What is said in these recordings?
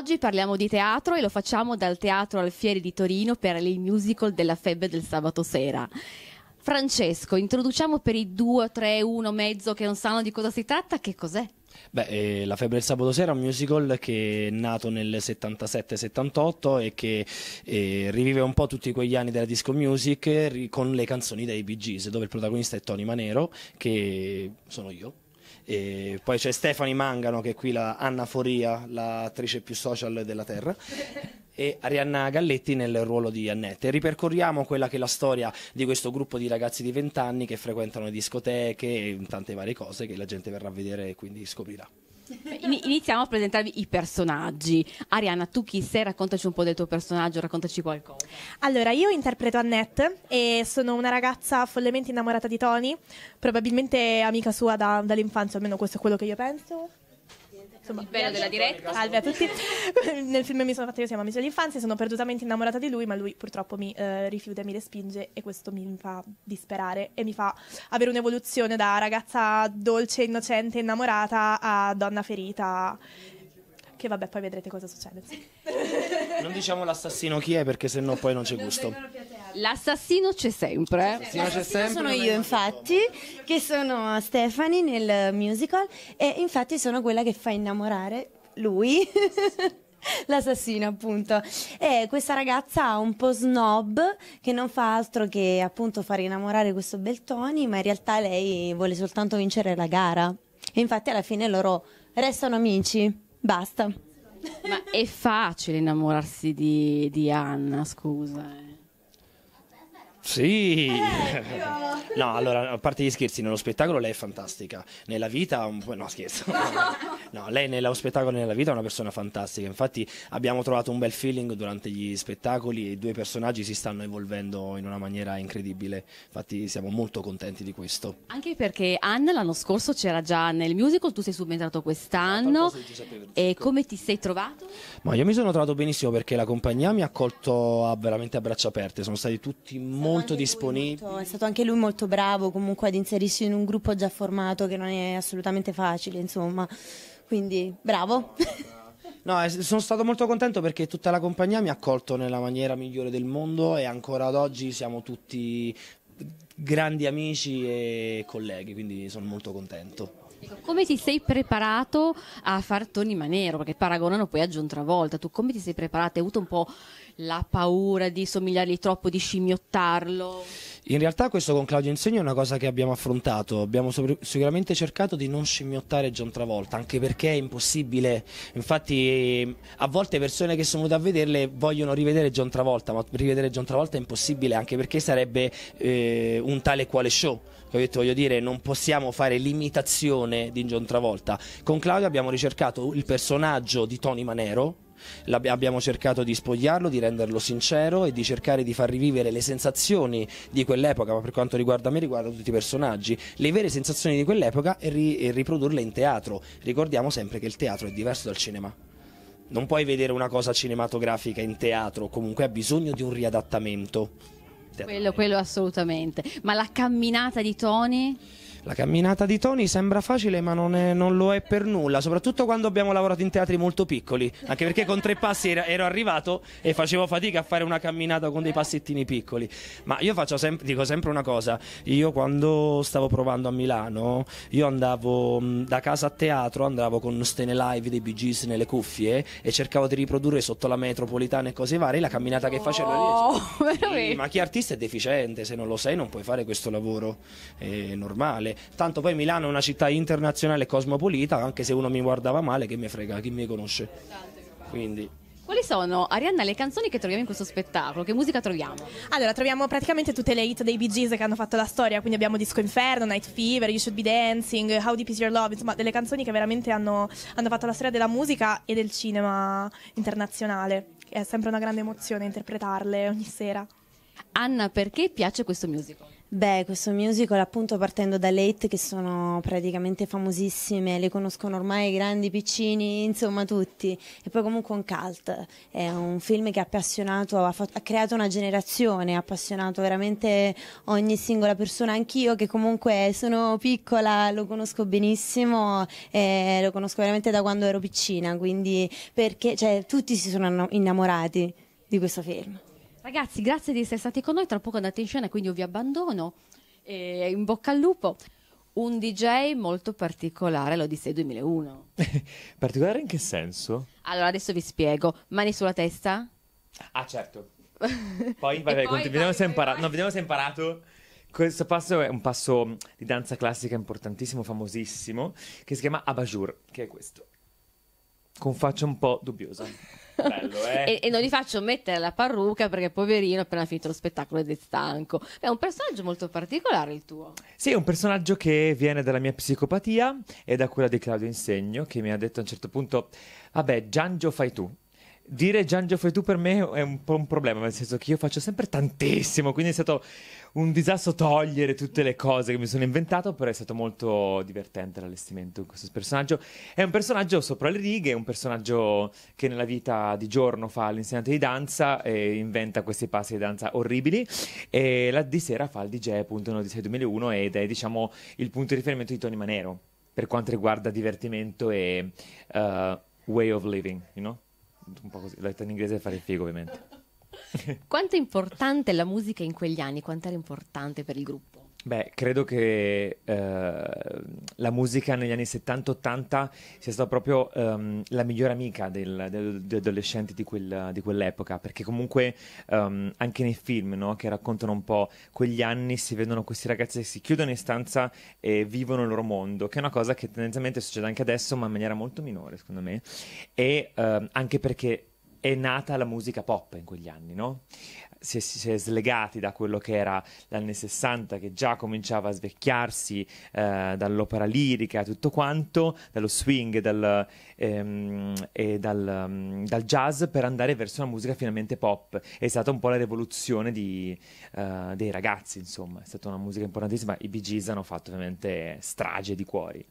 Oggi parliamo di teatro e lo facciamo dal Teatro Alfieri di Torino per il musical della febbre del sabato sera. Francesco, introduciamo per i 2, 3, 1, mezzo che non sanno di cosa si tratta, che cos'è? Beh, eh, La febbre del sabato sera è un musical che è nato nel 77-78 e che eh, rivive un po' tutti quegli anni della disco music con le canzoni dei Bee Gees, dove il protagonista è Tony Manero, che sono io e poi c'è Stefani Mangano, che è qui la Anna Foria, l'attrice più social della Terra. e Arianna Galletti nel ruolo di Annette. Ripercorriamo quella che è la storia di questo gruppo di ragazzi di vent'anni che frequentano le discoteche e tante varie cose che la gente verrà a vedere e quindi scoprirà. Iniziamo a presentarvi i personaggi. Arianna, tu chi sei? Raccontaci un po' del tuo personaggio, raccontaci qualcosa. Allora, io interpreto Annette e sono una ragazza follemente innamorata di Tony, probabilmente amica sua da, dall'infanzia, almeno questo è quello che io penso insomma, il bello della diretta. Salve a tutti. Nel film mi sono fatta io siamo amici dell'infanzia, sono perdutamente innamorata di lui, ma lui purtroppo mi eh, rifiuta e mi respinge e questo mi fa disperare e mi fa avere un'evoluzione da ragazza dolce, innocente, innamorata a donna ferita. Che vabbè, poi vedrete cosa succede. Non diciamo l'assassino chi è perché sennò poi non c'è gusto. L'assassino c'è sempre. Eh. C'è sempre. L'assassino sono io, infatti, che sono Stefani nel musical e infatti sono quella che fa innamorare lui. L'assassino, appunto. E questa ragazza un po' snob che non fa altro che appunto far innamorare questo bel Tony, ma in realtà lei vuole soltanto vincere la gara. E infatti alla fine loro restano amici. Basta. Ma è facile innamorarsi di, di Anna, scusa. Eh. Sì, ecco. no, allora a parte gli scherzi, nello spettacolo lei è fantastica, nella vita, un po'... no scherzo, no, lei nello spettacolo e nella vita è una persona fantastica, infatti abbiamo trovato un bel feeling durante gli spettacoli e i due personaggi si stanno evolvendo in una maniera incredibile, infatti siamo molto contenti di questo. Anche perché Anne l'anno scorso c'era già nel musical, tu sei subentrato quest'anno e come ti sei trovato? Ma io mi sono trovato benissimo perché la compagnia mi ha accolto veramente a braccia aperte, sono stati tutti molto molto disponibile. È stato anche lui molto bravo comunque ad inserirsi in un gruppo già formato che non è assolutamente facile, insomma. Quindi bravo. No, sono stato molto contento perché tutta la compagnia mi ha accolto nella maniera migliore del mondo e ancora ad oggi siamo tutti grandi amici e colleghi, quindi sono molto contento. Ecco, come ti sei preparato a far Tony Manero? Perché paragonano poi a John Travolta. Tu come ti sei preparato? Hai avuto un po' la paura di somigliargli troppo, di scimmiottarlo? In realtà questo con Claudio Insegno è una cosa che abbiamo affrontato, abbiamo sicuramente cercato di non scimmiottare John Travolta, anche perché è impossibile, infatti a volte persone che sono venute a vederle vogliono rivedere John Travolta, ma rivedere John Travolta è impossibile anche perché sarebbe eh, un tale quale show. Ho detto, voglio dire, non possiamo fare l'imitazione di John Travolta. Con Claudio abbiamo ricercato il personaggio di Tony Manero, abbiamo cercato di spogliarlo, di renderlo sincero e di cercare di far rivivere le sensazioni di quell'epoca, ma per quanto riguarda me riguarda tutti i personaggi, le vere sensazioni di quell'epoca e, ri- e riprodurle in teatro. Ricordiamo sempre che il teatro è diverso dal cinema non puoi vedere una cosa cinematografica in teatro, comunque ha bisogno di un riadattamento. Quello, quello assolutamente. Ma la camminata di Tony? La camminata di Tony sembra facile ma non, è, non, lo è per nulla, soprattutto quando abbiamo lavorato in teatri molto piccoli, anche perché con tre passi ero arrivato e facevo fatica a fare una camminata con dei passettini piccoli. Ma io sem dico sempre una cosa, io quando stavo provando a Milano, io andavo mm, da casa a teatro, andavo con Stene Live dei Bee Gees nelle cuffie e cercavo di riprodurre sotto la metropolitana e cose varie la camminata che facevo. Oh, e, ma chi artista è deficiente, se non lo sei non puoi fare questo lavoro, è normale male. Tanto poi Milano è una città internazionale e cosmopolita, anche se uno mi guardava male, che mi frega, chi mi conosce. Quindi. Quali sono, Arianna, le canzoni che troviamo in questo spettacolo? Che musica troviamo? Allora, troviamo praticamente tutte le hit dei Bee Gees che hanno fatto la storia, quindi abbiamo Disco Inferno, Night Fever, You Should Be Dancing, How Deep Is Your Love, insomma, delle canzoni che veramente hanno, hanno fatto la storia della musica e del cinema internazionale. È sempre una grande emozione interpretarle ogni sera. Anna, perché piace questo musical? Beh, questo musical appunto partendo da Late che sono praticamente famosissime, le conoscono ormai i grandi, i piccini, insomma tutti, e poi comunque un cult, è un film che ha appassionato, ha, fatto, ha creato una generazione, ha appassionato veramente ogni singola persona, anch'io che comunque sono piccola, lo conosco benissimo, eh, lo conosco veramente da quando ero piccina, quindi perché cioè, tutti si sono innamorati di questo film. Ragazzi, grazie di essere stati con noi. Tra poco andate in scena, quindi io vi abbandono. E in bocca al lupo. Un DJ molto particolare, l'Odissea 2001. particolare in che senso? Allora, adesso vi spiego. Mani sulla testa? Ah, certo. Poi, vabbè, poi, vediamo, vai, se impara- vai. No, vediamo se hai imparato. Questo passo è un passo di danza classica importantissimo, famosissimo, che si chiama Abajur, che è questo. Con faccia un po' dubbiosa. Bello, eh? e, e, non gli faccio mettere la parrucca perché poverino appena finito lo spettacolo ed è stanco. È un personaggio molto particolare il tuo. Sì, è un personaggio che viene dalla mia psicopatia e da quella di Claudio Insegno che mi ha detto a un certo punto, vabbè Giangio fai tu dire Gian Giofretù per me è un po' un problema, nel senso che io faccio sempre tantissimo, quindi è stato un disastro togliere tutte le cose che mi sono inventato, però è stato molto divertente l'allestimento di questo personaggio. È un personaggio sopra le righe, è un personaggio che nella vita di giorno fa l'insegnante di danza e inventa questi passi di danza orribili e la di sera fa il DJ appunto nel DJ 2001 ed è diciamo il punto di riferimento di Tony Manero per quanto riguarda divertimento e uh, way of living, you know? un po' così. L'ho detto in inglese per fare il figo, ovviamente. Quanto è importante la musica in quegli anni? Quanto era importante per il gruppo? Beh, credo che eh, la musica negli anni 70-80 sia stata proprio ehm, la migliore amica del, del, degli adolescenti di, quel, di, quell'epoca, perché comunque ehm, anche nei film no, che raccontano un po' quegli anni si vedono questi ragazzi che si chiudono in stanza e vivono il loro mondo, che è una cosa che tendenzialmente succede anche adesso, ma in maniera molto minore, secondo me, e ehm, anche perché è nata la musica pop in quegli anni, no? si è, si è, slegati da quello che era l'anno 60, che già cominciava a svecchiarsi eh, dall'opera lirica, tutto quanto, dallo swing dal, ehm, e dal, mm, dal, jazz per andare verso una musica finalmente pop. È stata un po' la rivoluzione di, uh, dei ragazzi, insomma, è stata una musica importantissima. I Bee Gees hanno fatto ovviamente strage di cuori.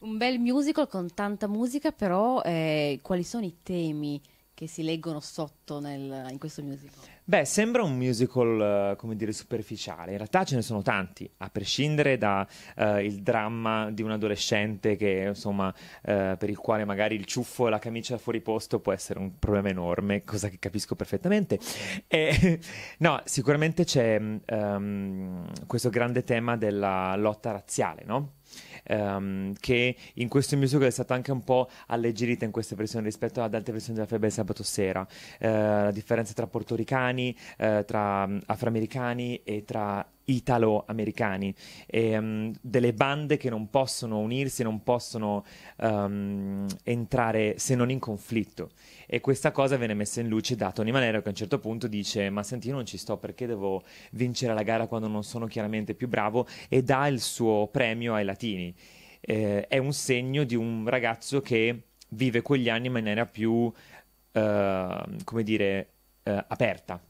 Un bel musical con tanta musica, però eh, quali sono i temi? che si leggono sotto nel, in questo musical? Beh, sembra un musical, uh, come dire, superficiale. In realtà ce ne sono tanti, a prescindere dal eh, uh, dramma di un adolescente che, insomma, uh, per il quale magari il ciuffo e la camicia fuori posto può essere un problema enorme, cosa che capisco perfettamente. E, no, sicuramente c'è um, questo grande tema della lotta razziale, no? ehm, che in questo musical è stata anche un po' alleggerita in questa versione rispetto ad altre versioni della febbre del sabato sera. Eh, la differenza tra portoricani, eh, tra afroamericani e tra italo-americani, ehm, delle bande che non possono unirsi, non possono um, entrare se non in conflitto. E questa cosa viene messa in luce da Tony Manero che a un certo punto dice ma senti io non ci sto perché devo vincere la gara quando non sono chiaramente più bravo e dà il suo premio ai latini. Eh, è un segno di un ragazzo che vive quegli anni in maniera più, eh, come dire, eh, aperta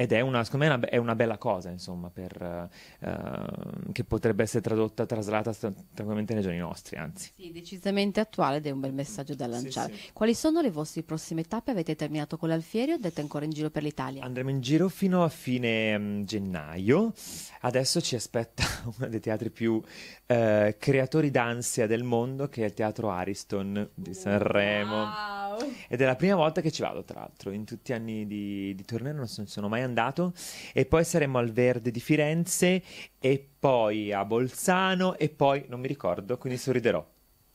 ed è una, secondo me è una, è una bella cosa, insomma, per, uh, che potrebbe essere tradotta, traslata tranquillamente nei giorni nostri, anzi. Sì, decisamente attuale ed è un bel messaggio da lanciare. Sì, sì. Quali sono le vostre prossime tappe? Avete terminato con l'Alfieri o date ancora in giro per l'Italia? Andremo in giro fino a fine mm, gennaio. Adesso ci aspetta uno dei teatri più uh, creatori d'ansia del mondo, che è il Teatro Ariston di Sanremo. Wow. Ed è la prima volta che ci vado, tra l'altro. In tutti gli anni di, di torneo non sono mai andato. E poi saremo al Verde di Firenze, e poi a Bolzano, e poi non mi ricordo, quindi sorriderò.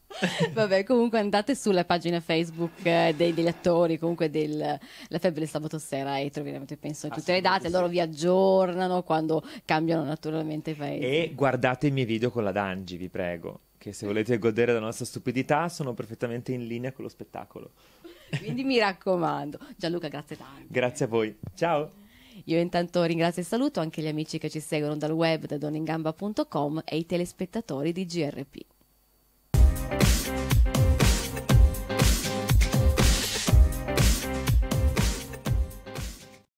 Vabbè, comunque andate sulla pagina Facebook eh, dei, degli attori, comunque della Febbre del sabato sera e troverete, penso, tutte le date. Loro vi aggiornano quando cambiano naturalmente i paesi. E guardate i miei video con la Dangi, vi prego che se volete godere della nostra stupidità sono perfettamente in linea con lo spettacolo. Quindi mi raccomando. Gianluca, grazie tanto. Grazie a voi. Ciao. Io intanto ringrazio e saluto anche gli amici che ci seguono dal web da doningamba.com e i telespettatori di GRP.